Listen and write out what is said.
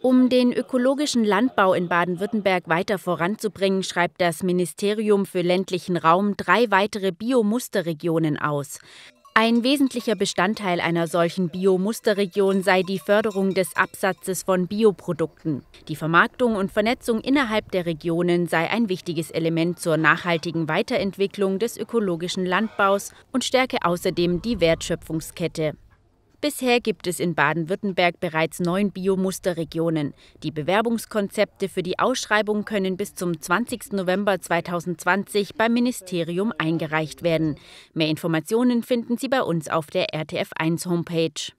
Um den ökologischen Landbau in Baden-Württemberg weiter voranzubringen, schreibt das Ministerium für ländlichen Raum drei weitere Biomusterregionen aus. Ein wesentlicher Bestandteil einer solchen Biomusterregion sei die Förderung des Absatzes von Bioprodukten. Die Vermarktung und Vernetzung innerhalb der Regionen sei ein wichtiges Element zur nachhaltigen Weiterentwicklung des ökologischen Landbaus und stärke außerdem die Wertschöpfungskette. Bisher gibt es in Baden-Württemberg bereits neun Biomusterregionen. Die Bewerbungskonzepte für die Ausschreibung können bis zum 20. November 2020 beim Ministerium eingereicht werden. Mehr Informationen finden Sie bei uns auf der RTF1 Homepage.